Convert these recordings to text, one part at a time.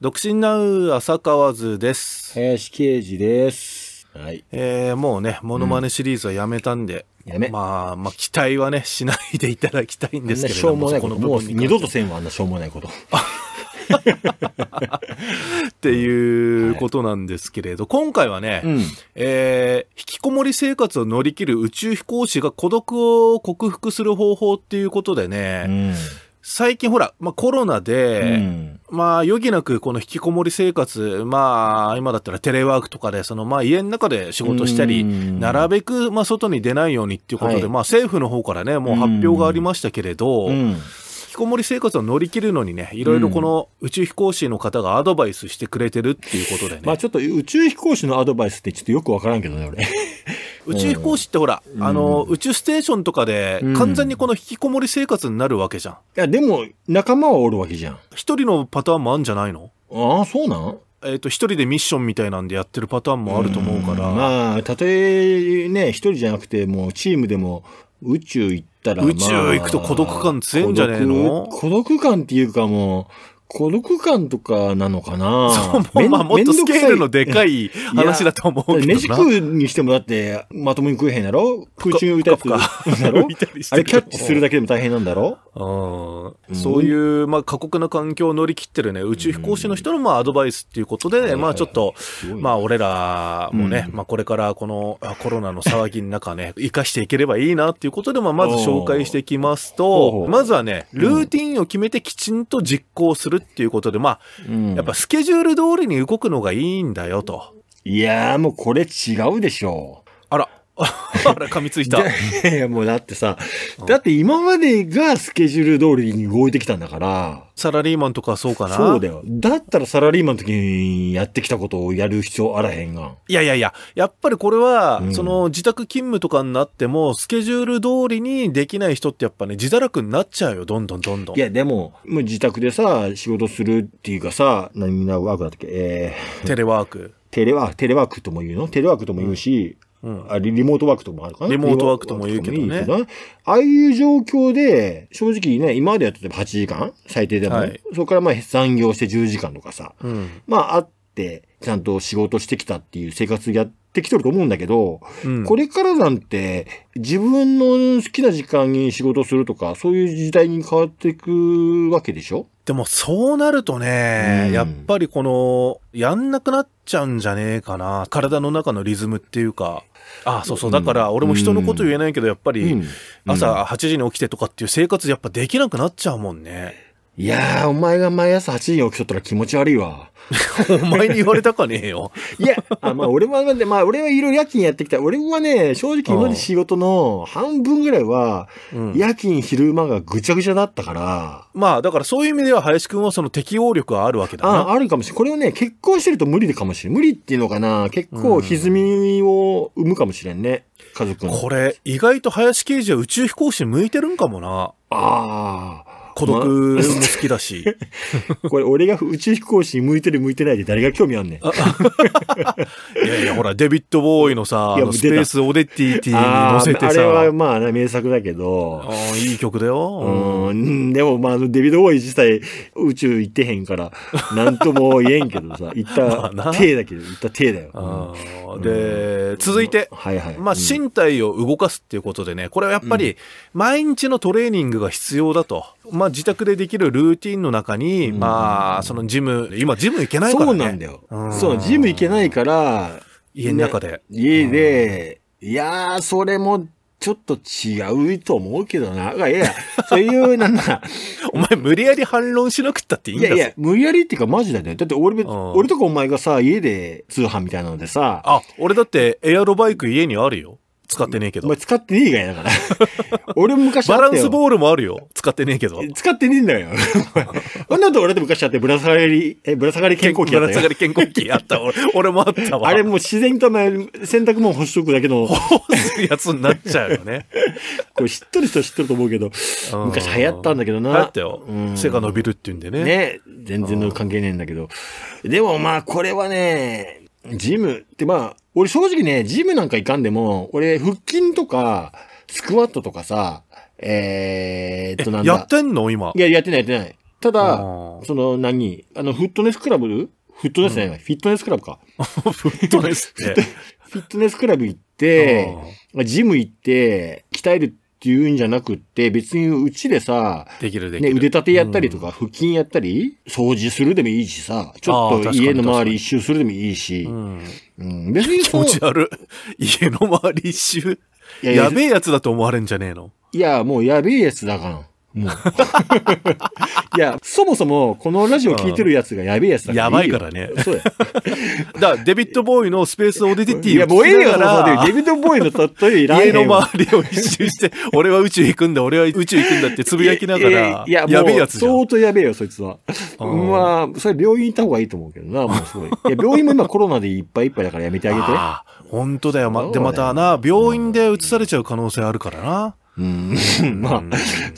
独身なう浅川図です。林刑事です。はい。えー、もうね、モノマネシリーズはやめたんで、やめまあ、まあ、期待はね、しないでいただきたいんですけれしょうも、ないここの部もう分に二度とせんわ、あんなしょうもないこと。っていうことなんですけれど、今回はね、うんえー引きこもり生活を乗り切る宇宙飛行士が孤独を克服する方法っていうことでね、うん。最近ほら、まあ、コロナで、うん、まあ余儀なくこの引きこもり生活、まあ今だったらテレワークとかで、そのまあ家の中で仕事したり、うん、なるべくまあ外に出ないようにっていうことで、はい、まあ政府の方からね、もう発表がありましたけれど、うん、引きこもり生活を乗り切るのにね、いろいろこの宇宙飛行士の方がアドバイスしてくれてるっていうことでね。まあちょっと宇宙飛行士のアドバイスってちょっとよくわからんけどね、俺。宇宙飛行士ってほら、うん、あの、宇宙ステーションとかで、完全にこの引きこもり生活になるわけじゃん。いや、でも、仲間はおるわけじゃん。一人のパターンもあるんじゃないのああ、そうなんえっ、と、一人でミッションみたいなんでやってるパターンもあると思うから。まあ、たとえね、一人じゃなくて、もうチームでも宇宙行ったら、まあ、宇宙行くと孤独感強いんじゃねえの孤独感っていうかもう、孤独感とかなのかなそう、まあもっとスケールのでかい話だと思うけど飯食うにしてもだって、まともに食えへんやろ空中浮いたりとか。だ あれキャッチするだけでも大変なんだろうん、そういう、まあ、過酷な環境を乗り切ってるね、宇宙飛行士の人の、まあ、アドバイスっていうことで、まあ、ちょっと、まあ、俺らもね、うん、まあ、これからこのコロナの騒ぎの中ね、生かしていければいいなっていうことで、まあ、まず紹介していきますと、まずはね、ルーティンを決めてきちんと実行するるっていうことで、まあ、うん、やっぱスケジュール通りに動くのがいいんだよと。いやーもうこれ違うでしょ あら、噛みついた。いやいや、もうだってさ、だって今までがスケジュール通りに動いてきたんだから。サラリーマンとかそうかなそうだよ。だったらサラリーマンの時にやってきたことをやる必要あらへんが。いやいやいや、やっぱりこれは、うん、その自宅勤務とかになっても、スケジュール通りにできない人ってやっぱね、自堕落になっちゃうよ、どんどんどんどん。いや、でも、もう自宅でさ、仕事するっていうかさ、何みんなワークだったっけえー、テレワーク。テレワーク、テレワークとも言うのテレワークとも言うし、うんうん、あリリモートワークとかもあるかなリモートワークとも言うけどね。いいああいう状況で、正直ね、今までやってて8時間最低でも、はい、そこからまあ残業して10時間とかさ、うん、まああって、ちゃんと仕事してきたっていう生活やってきてると思うんだけど、うん、これからなんて、自分の好きな時間に仕事するとか、そういう時代に変わっていくわけでしょでもそうなるとね、うん、やっぱりこの、やんなくなっちゃうんじゃねえかな。体の中のリズムっていうか。ああそうそう。だから俺も人のこと言えないけど、やっぱり朝8時に起きてとかっていう生活やっぱできなくなっちゃうもんね。いやー、お前が毎朝8時に起きとったら気持ち悪いわ。お前に言われたかねえよ。いや、あまあ俺は、ね、まあ俺はいろいろ夜勤やってきた。俺はね、正直今まで仕事の半分ぐらいは、夜勤昼間がぐちゃぐちゃだったから。うん、まあだからそういう意味では林くんはその適応力はあるわけだな。あ、あるかもしれん。これをね、結婚してると無理でかもしれん。無理っていうのかな。結構歪みを生むかもしれんね。家族これ、意外と林刑事は宇宙飛行士向いてるんかもな。ああ。孤独も好きだし。これ、俺が宇宙飛行士に向いてる向いてないで誰が興味あんねん。いやいや、ほら、デビッド・ボーイのさ、いスペース・オデッティティに乗せてさあ。あれはまあ、ね、名作だけど。あいい曲だよ。うん。でもまあ、デビッド・ボーイ自体、宇宙行ってへんから、なんとも言えんけどさ、行った手だけど、行った手だよ。うん、で、続いて、はいはい、まあ、身体を動かすっていうことでね、これはやっぱり、毎日のトレーニングが必要だと。まあ、自宅でできるルーティンの中に、うん、まあ、そのジム、今ジム行けないからね。そうなんだよ。うん、そう、ジム行けないから、家の中で。ね、家で、うん、いやー、それも、ちょっと違うと思うけどな。いやいや、そういう、なんだ。お前無理やり反論しなくったっていいんだいやいや、無理やりっていうかマジだよね。だって俺、俺とかお前がさ、家で通販みたいなのでさ。あ、俺だってエアロバイク家にあるよ。使ってねえけど。お前使ってねえがやだから。俺昔バランスボールもあるよ。使ってねえけど。使ってねえんだよ。あ んなと俺って昔あってぶら下がり、え、ぶら下がり健康器あったぶら下がり健康器あった。俺俺もあったわ。あれもう自然と洗濯物干しとくだけの。干すやつになっちゃうよね。これ知っとる人は知っとると思うけど、昔流行ったんだけどな。流行ったよ。背が伸びるって言うんでね。ね。全然関係ねえんだけど。でもまあこれはね、ジムってまあ、俺正直ね、ジムなんか行かんでも、俺腹筋とか、スクワットとかさ、えー、っとなんだ。やってんの今。いや、やってないやってない。ただ、その何あの、フットネスクラブフットネスじゃない、うん、フィットネスクラブか。フットネスって。フィットネスクラブ行って、ジム行って、鍛えるっていうんじゃなくって、別にうちでさ、できるできる。ね、腕立てやったりとか、腹筋やったり、掃除するでもいいしさ、ちょっと家の周り一周するでもいいし、うん。うん、別に気持ち悪い。家の周り一周。やべえやつだと思われんじゃねえのいや、もうやべえやつだから。もう。いや、そもそも、このラジオ聞いてるやつがやべえやつだからやばいからね。そうや。だから、デビッド・ボーイのスペース・オディティをいや、もうええよな。デビッド・ボーイの例えいらん家の周りを一周して、俺は宇宙行くんだ、俺は宇宙行くんだってつぶやきながら、いや、やべえやつじゃん。相当やべえよ、そいつは。まあ、それ病院行った方がいいと思うけどな、もうすごい。いや、病院も今コロナでいっぱいいっぱいだからやめてあげて。本当だよ。ま、で、またな、病院で移されちゃう可能性あるからな。うん、まあ、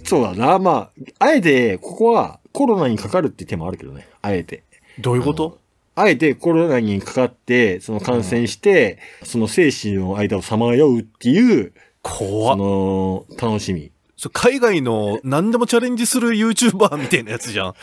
そうだな。まあ、あえて、ここはコロナにかかるって手もあるけどね。あえて。どういうことあえてコロナにかかって、その感染して、うん、その精神の間をさまようっていう、怖その、楽しみ。海外の何でもチャレンジする YouTuber みたいなやつじゃん。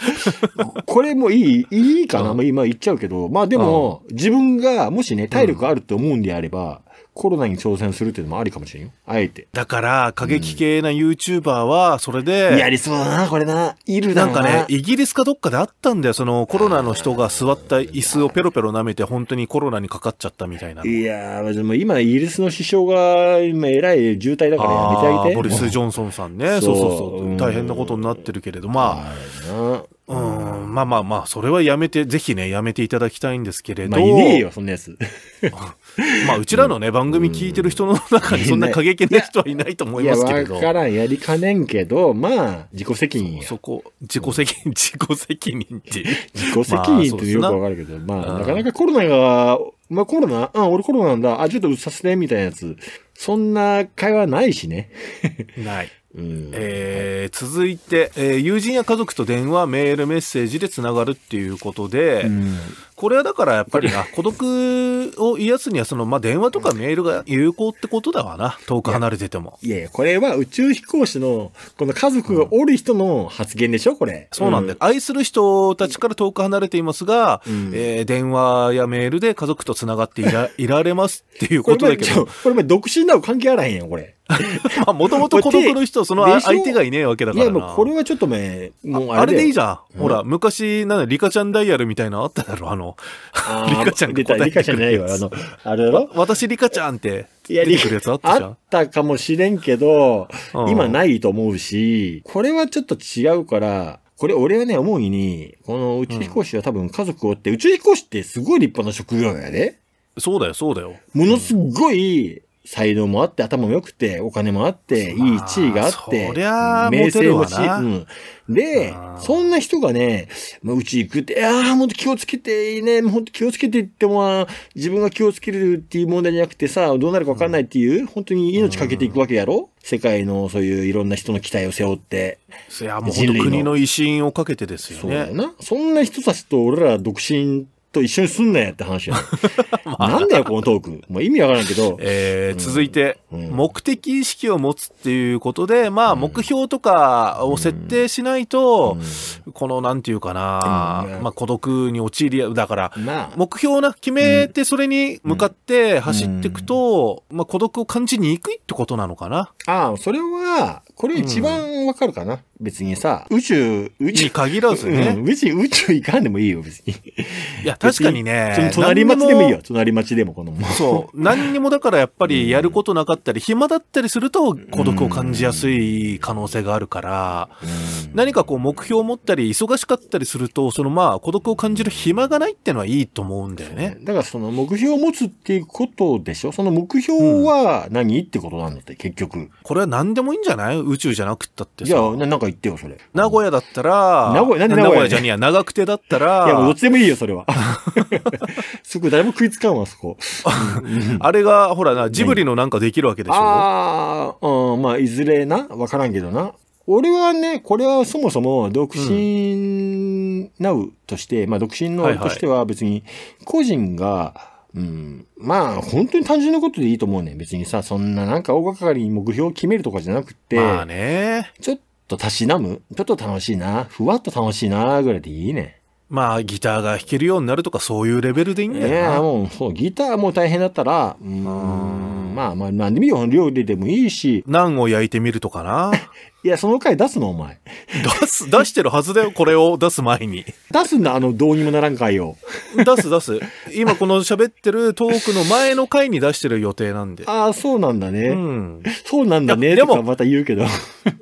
これもいい、いいかな、うん、今言っちゃうけど。まあでも、うん、自分がもしね、体力あるって思うんであれば、コロナに挑戦するっていうのもありかもしれんよ。あえて。だから、過激系な YouTuber は、それで、うん、やりそうだな、これな。いるなんかね、イギリスかどっかであったんだよ。その、コロナの人が座った椅子をペロペロ舐めて、本当にコロナにかかっちゃったみたいな。いやー、でも今、イギリスの首相が、今、えらい渋滞だからやめてあげて。ボリス・ジョンソンさんね。そうそうそう。大変なことになってるけれど、まあ、うん。まあまあまあ、それはやめて、ぜひね、やめていただきたいんですけれど。まあ、いねえよ、そんなやつ。まあ、うちらのね、番組聞いてる人の中にそんな過激な人はいないと思いますけれど。いや、わからん、やりかねんけど、まあ、自己責任そこ、自己責任、自己責任って。自己責任ってよくわかるけど、まあ、なかなかコロナが、まあコロナあ、俺コロナなんだ。あ、ちょっとうっさすね、みたいなやつ。そんな会話ないしね。ない。えー、続いて、えー、友人や家族と電話、メール、メッセージでつながるっていうことで、これはだからやっぱりな、孤独を癒すにはその、まあ、電話とかメールが有効ってことだわな、遠く離れてても。いやいや、これは宇宙飛行士の、この家族がおる人の発言でしょ、これ。そうなんだ、よ。愛する人たちから遠く離れていますが、うん、えー、電話やメールで家族とつながっていら いられますっていうことだけど。これ、独身なの関係あらへんよ、これ。まあ、もともと孤独の人、その相手がいねえわけだからな。いや、もうこれはちょっとね、もうあれでいいじゃん。ほら、昔、なんだ、リカちゃんダイヤルみたいなあっただろ、あの。リカちゃんが答えてくるやつ。リカちゃんじゃないわ、あの、あれだろ私リカちゃんって。いや、リあったあったかもしれんけど、今ないと思うし、これはちょっと違うから、これ俺はね、思うに、この宇宙飛行士は多分家族をって、宇宙飛行士ってすごい立派な職業だよね。そうだよ、そうだよ。ものすごい、才能もあって、頭も良くて、お金もあって、いい地位があって、そりゃ名声もち、うん。で、そんな人がね、まあ、うち行くって、ああ、もっと気をつけていいね、もっと気をつけてっても、自分が気をつけるっていう問題じゃなくてさ、どうなるかわかんないっていう、うん、本当に命かけていくわけやろ、うん、世界のそういういろんな人の期待を背負って。いや、もう国の威信をかけてですよね。そうな。そんな人たちと俺ら独身と一緒にすんなやって話や、まあ、なんだよ、このトーク。もう意味わからんけど。えー、続いて、うん、目的意識を持つっていうことで、まあ、目標とかを設定しないと、うん、この、なんていうかな、まあ、孤独に陥り、だから、目標をな、決めて、それに向かって走っていくと、まあ、孤独を感じにくいってことなのかな。ああ、それは、これ一番わかるかな、うん、別にさ、宇宙、宇宙。に限らずね。うん、別に宇宙行かんでもいいよ、別に。いや、確かにね。隣町でもいいよ、隣町でもこのも。そう。何にもだからやっぱりやることなかったり、暇だったりすると孤独を感じやすい可能性があるから、うん、何かこう目標を持ったり、忙しかったりすると、そのまあ孤独を感じる暇がないってのはいいと思うんだよね。だからその目標を持つっていうことでしょその目標は何、ってことなんだって、結局。これは何でもいいんじゃない宇宙じゃなくったっていや、ななんか言ってよ、それ。名古屋だったら、名古屋な名古屋じゃねえや、長久手だったら、いや、もうどっちでもいいよ、それは。そ こ誰も食いつかんわ、そこ。あれが、ほらな、ジブリのなんかできるわけでしょああ、うん、まあ、いずれな、わからんけどな。俺はね、これはそもそも、独身なうとして、まあ、独身のとしては別に、個人が、うん、まあ、本当に単純なことでいいと思うね。別にさ、そんななんか大掛かりに目標を決めるとかじゃなくて。まあね。ちょっとたしなむちょっと楽しいな。ふわっと楽しいな、ぐらいでいいね。まあ、ギターが弾けるようになるとか、そういうレベルでいいんだよね。いや、もう、そう、ギターも大変だったら、うん、まあまあ、何でもいいよ。料理でもいいし。ナンを焼いてみるとかな。いや、その回出すの、お前。出す、出してるはずだよ、これを出す前に。出すんだ、あの、どうにもならん回を。出す、出す。今、この喋ってるトークの前の回に出してる予定なんで。ああ、そうなんだね。うん。そうなんだね、でも、また言うけど。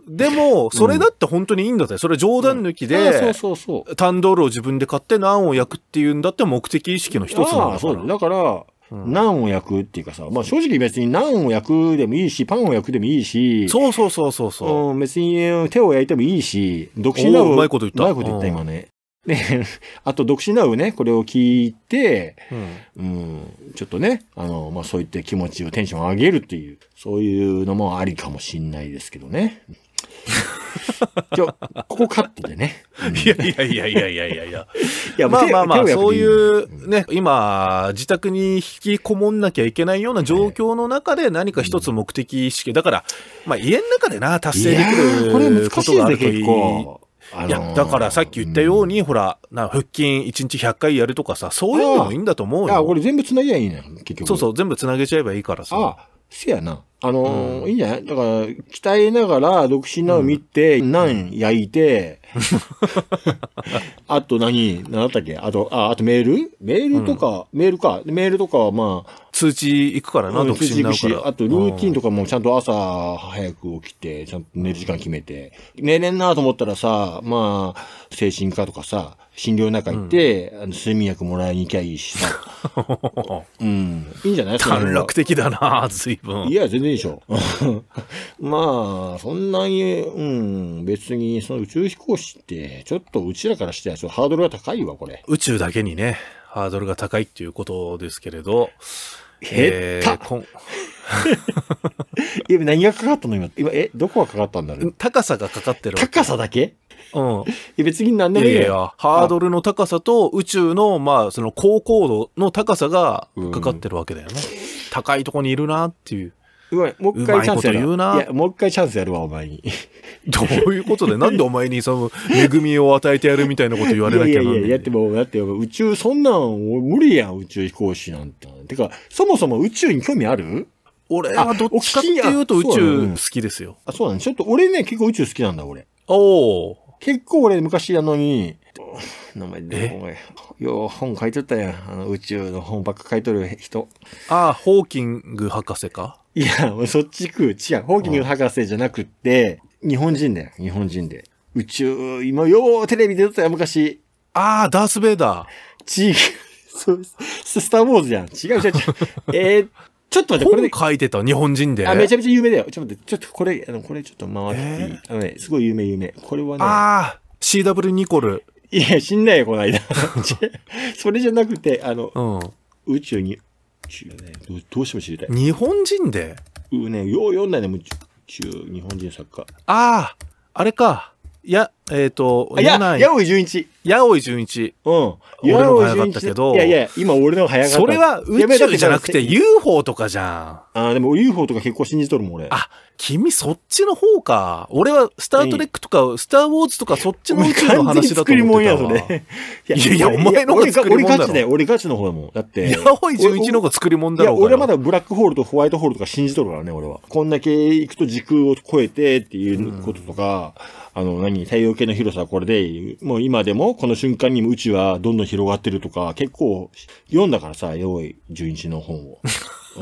でも、それだって本当にいいんだぜ。それ冗談抜きで、そうそうそう。タンドールを自分で買ってナンを焼くっていうんだって目的意識の一つなんだから。そうだ。だから、何を焼くっていうかさ、まあ正直別に何を焼くでもいいし、パンを焼くでもいいし、そうそうそうそうそう、ん。別に手を焼いてもいいし、独身なう。うまいこと言った。うまいこと言った、今ね。で、あと、独身なうね、これを聞いて、うん、うん、ちょっとね、あの、まあそういった気持ちをテンション上げるっていう、そういうのもありかもしんないですけどね。今日、ここカットでね。いやいやいやいやいやいやいや。いやまあまあまあ、そういうね、今、自宅に引きこもんなきゃいけないような状況の中で何か一つ目的意識。だから、まあ家の中でな、達成できるこれ難しい結構。いや、だからさっき言ったように、ほら、な、腹筋1日100回やるとかさ、そういうのもいいんだと思うよ。あ、これ全部繋ぎゃいいね結局。そうそう、全部繋げちゃえばいいからさ。あせやな。あのーうん、いいんじゃないだから、鍛えながら、独身なの見て、うん、焼いて、あと何、何だったっけあと、あ、あとメールメールとか、うん、メールか。メールとかはまあ、通知行くからな、独身なのあと、ルーティンとかもちゃんと朝早く起きて、ちゃんと寝る時間決めて。寝れんなと思ったらさ、まあ、精神科とかさ、診療の中行って、うん、あの睡眠薬もらいに行きゃいいし うん。いいんじゃない短絡的だな、随分。いや、全然いいでしょ。まあ、そんなに、うん、別に、その宇宙飛行士って、ちょっとうちらからしては、ハードルが高いわ、これ。宇宙だけにね、ハードルが高いっていうことですけれど、えー、いや、何がかかったの今。今、え、どこがかかったんだろう高さがかかってる。高さだけうん。いや、別に何でもいいハードルの高さと宇宙の、まあ、その高高度の高さがかかってるわけだよね。うん、高いとこにいるなっていう。うまい、もう一回チャンスやる。ういや、もう一回チャンスやるわ、お前に。どういうことで、なんでお前にその、恵みを与えてやるみたいなこと言われなきゃなんいやいやいや、もだって宇宙、そんなん、無理やん、宇宙飛行士なんて。てか、そもそも宇宙に興味ある俺はどっちかっていうと宇宙好きですよ。あ、そうなん、ね、ちょっと俺ね、結構宇宙好きなんだ、俺。おお。結構俺昔やのに、名前で、お前、よう本書いとったやん。あの宇宙の本ばっか書いとる人。ああ、ホーキング博士かいや、そっち行く。違う。ホーキング博士じゃなくて、日本人だよ、日本人で。宇宙、今ようテレビ出とったやん、昔。ああ、ダース・ベイダー。違う。スター・ウォーズじゃん。違う違う違う。えー、ちょっと待って、これ。書いてた、日本人で。あ、めちゃめちゃ有名だよ。ちょっと待って、ちょっとこれ、あの、これちょっと回っていい、あのね、すごい有名有名。これはね。ああ !CW ニコル。いや、死んないよ、この間。それじゃなくて、あの、うん、宇宙に、宇宙ねどう、どうしても知りたい。日本人でうね、よう読んだね、宇宙、日本人作家。あああれか。いや、えっ、ー、と、や、やおい純一。やおい純一。うん。俺のが早かったけど。いやいや、今俺のが早かった。それは宇宙じゃなくて UFO とかじゃん。ああ、でも UFO とか結構信じとるもん俺。あ、君そっちの方か。俺はスタートレックとか、スターウォーズとかそっちの宇宙の話だと思ってた作りんや、それ。いやいや、お前の方が作り物だろ。俺ガチ俺の方だもん。だって。やおい純一の方が作りもだろ。いや、俺まだブラックホールとホワイトホールとか信じとるからね、俺は。こんだけ行くと時空を超えてっていうこととか、あの、何、太陽けの広さはこれで、もう今でもこの瞬間にうちはどんどん広がってるとか、結構読んだからさ、用意純一の本を。こ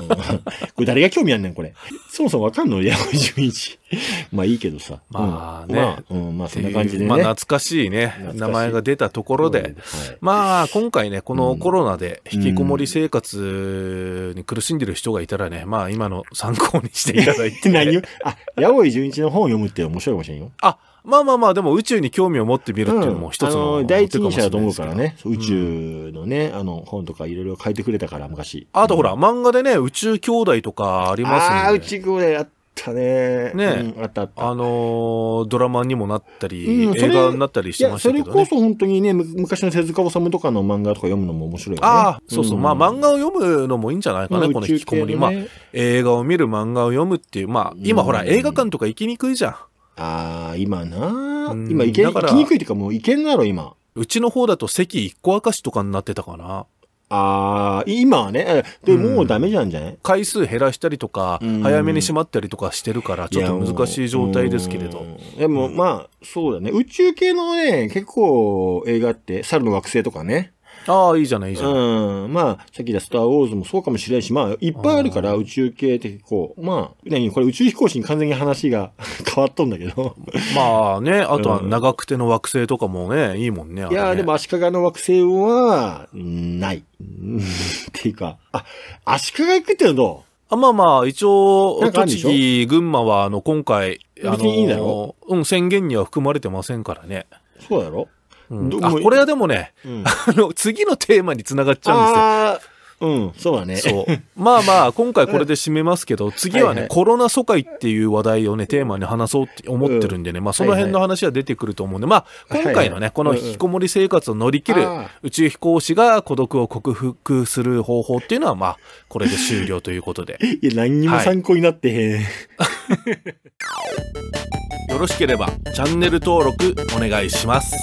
れ誰が興味あんねん、これ。そもそもわかんの矢井純一。まあいいけどさ。まあね。まあ、うん、まあそんな感じでね。まあ懐かしいねい。名前が出たところで。はい、まあ今回ね、このコロナで引きこもり生活に苦しんでる人がいたらね、うん、まあ今の参考にしていただいて、何よ。あ、矢井純一の本を読むって面白いかもしれんよ。あまあまあまあ、でも宇宙に興味を持ってみるっていうのも一つの、第一人者だと思うからね。宇宙のね、あの、本とかいろいろ書いてくれたから、昔。あとほら、漫画でね、宇宙兄弟とかありますね。ああ、宇宙兄弟あったね。ね、うん、あったあった。あのドラマにもなったり、映画になったりしてましたけどね。それこそ本当にね、昔の手塚治虫とかの漫画とか読むのも面白いよね。ああ、そうそう。まあ漫画を読むのもいいんじゃないかな、この引きこもり。まあ、映画を見る、漫画を読むっていう。まあ、今ほら、映画館とか行きにくいじゃん。ああ、今な、あ、今行け、だ行からきにくいっていうかもう行けんだろ、今。うちの方だと席一個明かしとかになってたかな。ああ、今はね、えでもうダメじゃんじゃない回数減らしたりとか、うん早めに閉まったりとかしてるから、ちょっと難しい状態ですけれど。。いやもううんでもまあ、そうだね。宇宙系のね、結構映画って、猿の惑星とかね。ああ、いいじゃない、いいじゃない。うん。まあ、さっき言ったスター・ウォーズもそうかもしれないし、まあ、いっぱいあるから、宇宙系ってこう、まあ、何これ宇宙飛行士に完全に話が 変わっとんだけど。まあね、あとは長くての惑星とかもね、いいもんね。いやでも、足利の惑星は、ない。っていうか、あ、足利行くってのはどあまあまあ、一応栃木、群馬は、あの、今回、あ別のにいいだろうん、宣言には含まれてませんからね。そうだろうん、これはでもね、うん、あの次のテーマにつながっちゃうんですよ。うん、そうだね。そう。まあまあ、今回これで締めますけど、次はね、はいはい、コロナ疎開っていう話題をね、テーマに話そうって思ってるんでね、まあその辺の話は出てくると思うんで、まあ今回のね、この引きこもり生活を乗り切る宇宙飛行士が孤独を克服する方法っていうのは、まあ、これで終了ということで。いや、何にも参考になってへん。はい、よろしければ、チャンネル登録お願いします。